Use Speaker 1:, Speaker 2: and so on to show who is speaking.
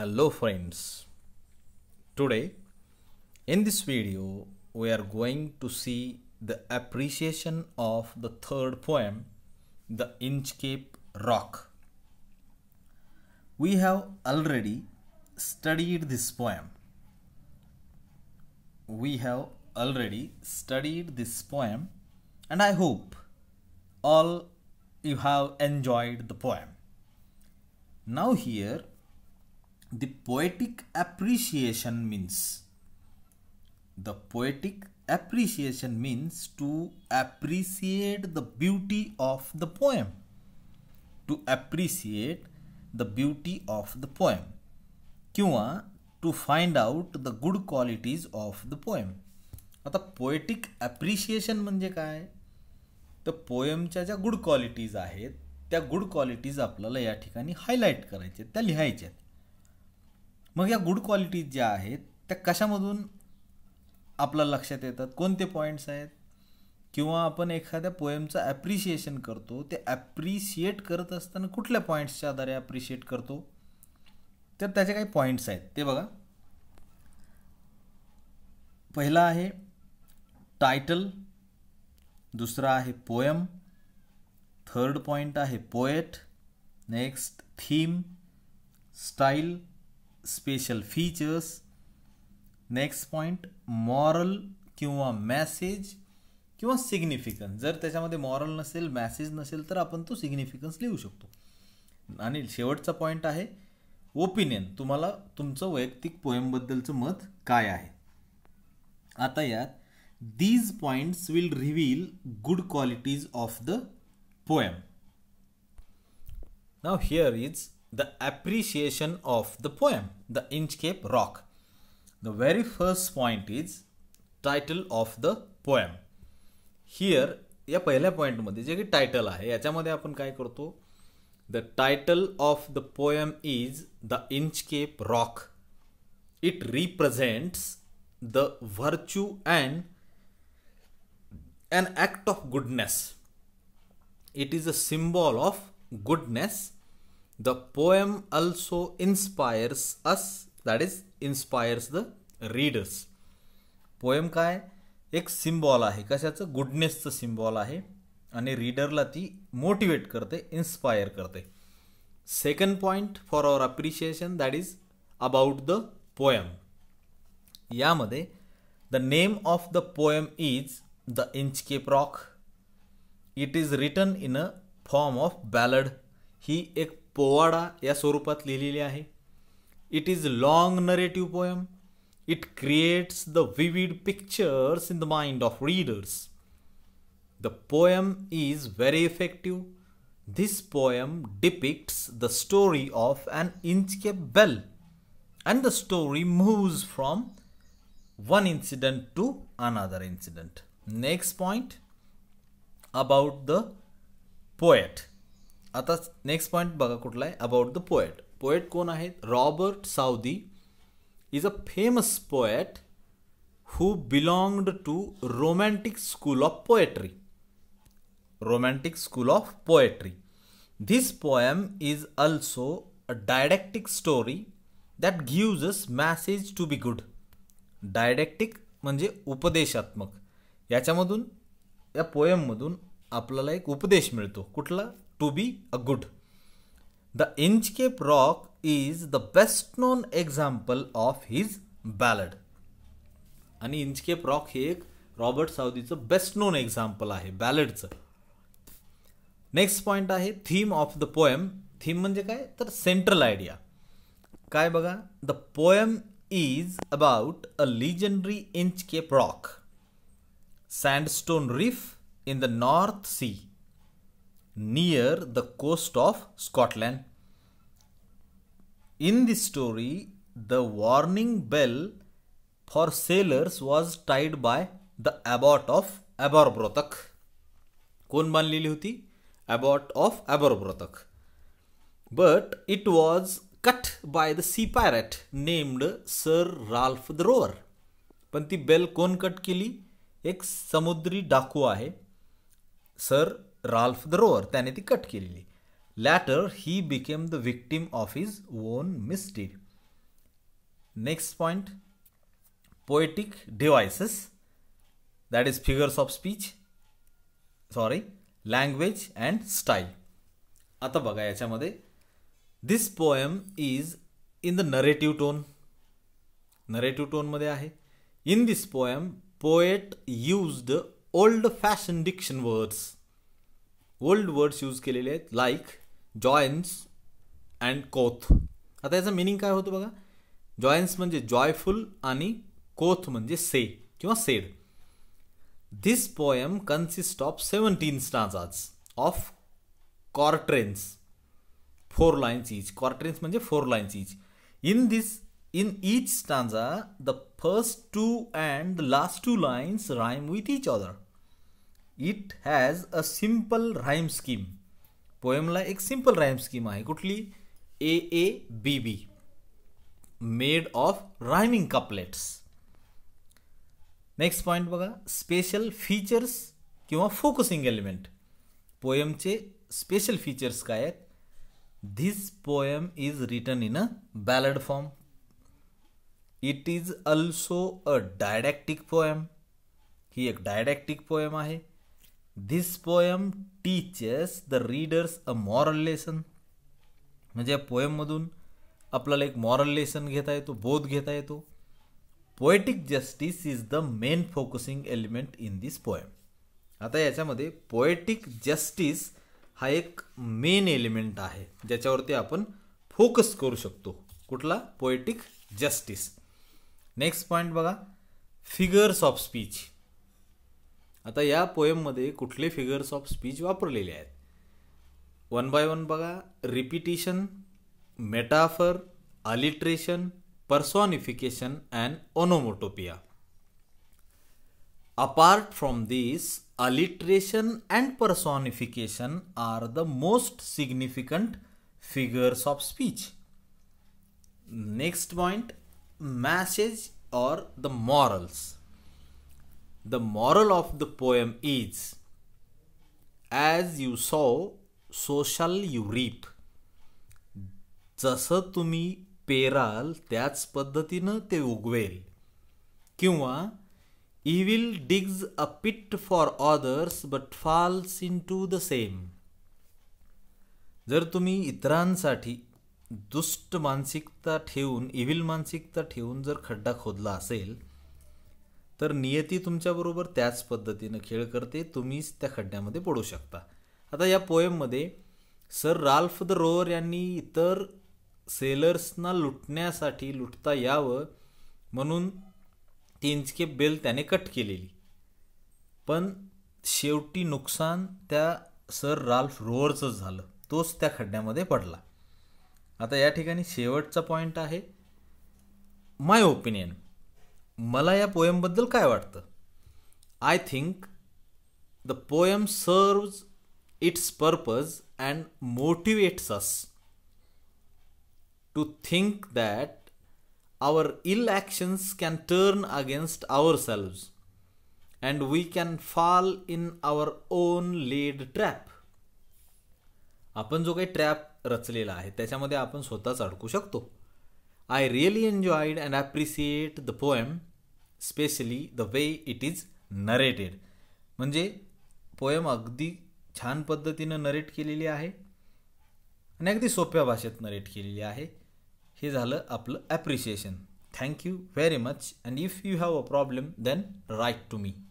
Speaker 1: hello friends today in this video we are going to see the appreciation of the third poem the inchcape rock we have already studied this poem we have already studied this poem and i hope all you have enjoyed the poem now here the poetic appreciation means the poetic appreciation means to appreciate the beauty of the poem to appreciate the beauty of the poem किंवा find out the good qualities of the poem. Poem आता appreciation appreciation म्हणजे काय तर पोएमच्या ज्या good qualities आहेत त्या good qualities आपल्याला या ठिकाणी हायलाईट करायच्या त्या लिहायच्या मग या गुड क्वालिटीज ज्या आहेत त्या कशामधून आपल्या लक्षात येतात कोणते पॉईंट्स आहेत किंवा आपण एखाद्या पोएमचं ॲप्रिशिएशन करतो ते ॲप्रिशिएट करत असताना कुठल्या पॉईंट्सच्या आधारे ॲप्रिशिएट करतो तर त्याचे काही पॉईंट्स आहेत ते बघा पहिला आहे टायटल दुसरा आहे पोयम थर्ड पॉईंट आहे poet next theme style special features next point moral किंवा मॅसेज किंवा सिग्निफिकन्स जर त्याच्यामध्ये मॉरल नसेल मॅसेज नसेल तर आपण तो सिग्निफिकन्स लिहू शकतो आणि शेवटचा पॉईंट आहे ओपिनियन तुम्हाला तुमचं वैयक्तिक पोयमबद्दलचं मत काय आहे आता यात these points will reveal good qualities of the poem नाव here is the appreciation of the poem, The Inchcape Rock. The very first point is title of the poem here या पहिल्या पॉईंटमध्ये जे की टायटल आहे याच्यामध्ये आपण काय करतो the title of the poem is the Inchcape Rock it represents the virtue and and act of goodness it is a symbol of goodness the poem also inspires us that is inspires the readers poem काय एक symbol आहे कशाचं गुडनेसचं symbol आहे आणि रीडरला ती motivate करते inspire करते second point for our appreciation that is about the poem यामध्ये the name of the poem is the inch Inchcape Rock it is written in a form of ballad ही एक पोवाडा या स्वरूपात लिहिलेली आहे it is long narrative poem it creates the vivid pictures in the mind of readers the poem is very effective This poem depicts the story of an Inchcape and the story moves from one incident to another incident. Next point about the poet. आता next point बघा कुठला आहे about the poet poet कोण आहेत Robert Southey is a famous poet who belonged to romantic school of poetry romantic school of poetry this poem is also a didactic story that gives us message to be good didactic म्हणजे उपदेशात्मक याच्यामधून या पोएममधून आपल्याला एक उपदेश मिळतो कुठला to be a good the Inchcape Rock is the best known example of his ballad आणि इंचकेप रॉक हे एक रॉबर्ट सावदीचं बेस्ट नोन एक्झाम्पल आहे बॅलडचं नेक्स्ट पॉईंट आहे theme of the poem theme म्हणजे काय तर सेंट्रल आयडिया काय बघा the poem is about a legendary Inchcape Rock sandstone reef in the North Sea near the coast of Scotland. In this story, the warning bell for sailors was tied by the abbot of Aberbrothock. कौन बन ली ली Abbot of Aberbrothock. But it was cut by the sea pirate named Sir Ralph the Rover. Panti bell कौन cut के लिए? एक समुद्री डाकू Sir राल्फ द रोअर त्याने ती कट केलेली later he became the victim of his own misdeed next point poetic devices that is figures of speech sorry language and style आता बघा याच्यामध्ये this poem is in the narrative tone narrative टोनमध्ये आहे in this poem poet used old fashion diction words old words use केलेले आहेत like जॉयन्स and कोथ आता याचा मिनिंग काय होतं बघा जॉयन्स म्हणजे जॉयफुल आणि कोथ म्हणजे से किंवा said this poem consist of seventeen stanzas of quatrains four lines each quatrains म्हणजे four lines each in this in each stanza the first two and the last two lines rhyme with each other it has a simple rhyme scheme पोएमला एक simple rhyme scheme आहे कुठली A A B B made of rhyming couplets next point बघा special features किंवा focusing element पोएमचे special features काय आहेत this poem is written in a ballad form it is also a didactic poem ही एक didactic poem आहे this poem teaches the readers a moral lesson म्हणजे या पोयममधून आपल्याला एक मॉरल लेसन घेता येतो बोध घेता येतो poetic justice is the main focusing element in this poem आता याच्यामध्ये पोएटिक जस्टिस हा एक मेन एलिमेंट आहे ज्याच्यावरती आपण फोकस करू शकतो कुठला पोएटिक जस्टिस नेक्स्ट पॉईंट बघा फिगर्स ऑफ स्पीच आता या पोएममध्ये कुठले फिगर्स ऑफ स्पीच वापरलेले आहेत वन बाय वन बघा repetition metaphor alliteration personification and onomatopoeia apart from this alliteration and personification are the most significant figures of speech next point message or the morals The moral of the poem is As you sow, so shall you reap. जसं तुम्ही पेराल त्याच पद्धतीनं ते उगवेल किंवा he will digs a pit for others but falls into the same जर तुम्ही इतरांसाठी दुष्ट मानसिकता ठेवून इविल मानसिकता ठेवून जर खड्डा खोदला असेल तर नियती तुमच्याबरोबर त्याच पद्धतीनं खेळ करते तुम्हीच त्या खड्ड्यामध्ये पडू शकता आता या पोएममध्ये सर राल्फ द रोअर यांनी इतर सेलर्सना लुटण्यासाठी लुटता यावं म्हणून ती इंचके बेल त्याने कट केलेली पण शेवटी नुकसान त्या सर राल्फ रोअरचंच झालं तोच त्या खड्ड्यामध्ये पडला आता या ठिकाणी शेवटचा पॉईंट आहे माय ओपिनियन मला या पोयमबद्दल काय वाटतं I think the poem serves its purpose and motivates us to think that our ill actions can turn against our selves and we can fall in our own lead trap आपण जो काही trap रचलेला आहे त्याच्यामध्ये आपण स्वतःच अडकू शकतो I really enjoyed and appreciate the poem specially the way it is narrated म्हणजे पोयम अगदी छान पद्धतीनं नरेट केलेली आहे आणि अगदी सोप्या भाषेत नरेट केलेली आहे हे झालं आपलं appreciation thank you very much and if you have a problem then write to me